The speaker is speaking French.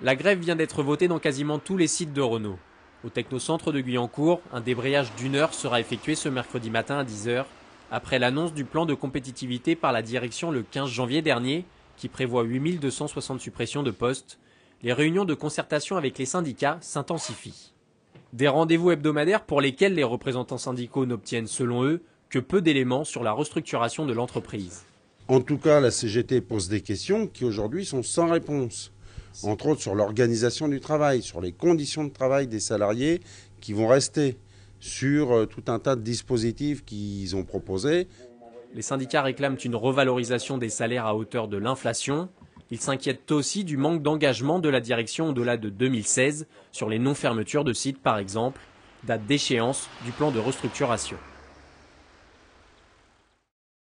La grève vient d'être votée dans quasiment tous les sites de Renault. Au technocentre de Guyancourt, un débrayage d'une heure sera effectué ce mercredi matin à 10h, après l'annonce du plan de compétitivité par la direction le 15 janvier dernier, qui prévoit 8260 suppressions de postes, les réunions de concertation avec les syndicats s'intensifient. Des rendez-vous hebdomadaires pour lesquels les représentants syndicaux n'obtiennent, selon eux, que peu d'éléments sur la restructuration de l'entreprise. En tout cas, la CGT pose des questions qui aujourd'hui sont sans réponse entre autres sur l'organisation du travail, sur les conditions de travail des salariés qui vont rester, sur euh, tout un tas de dispositifs qu'ils ont proposés. Les syndicats réclament une revalorisation des salaires à hauteur de l'inflation. Ils s'inquiètent aussi du manque d'engagement de la direction au-delà de 2016 sur les non-fermetures de sites par exemple, date d'échéance du plan de restructuration.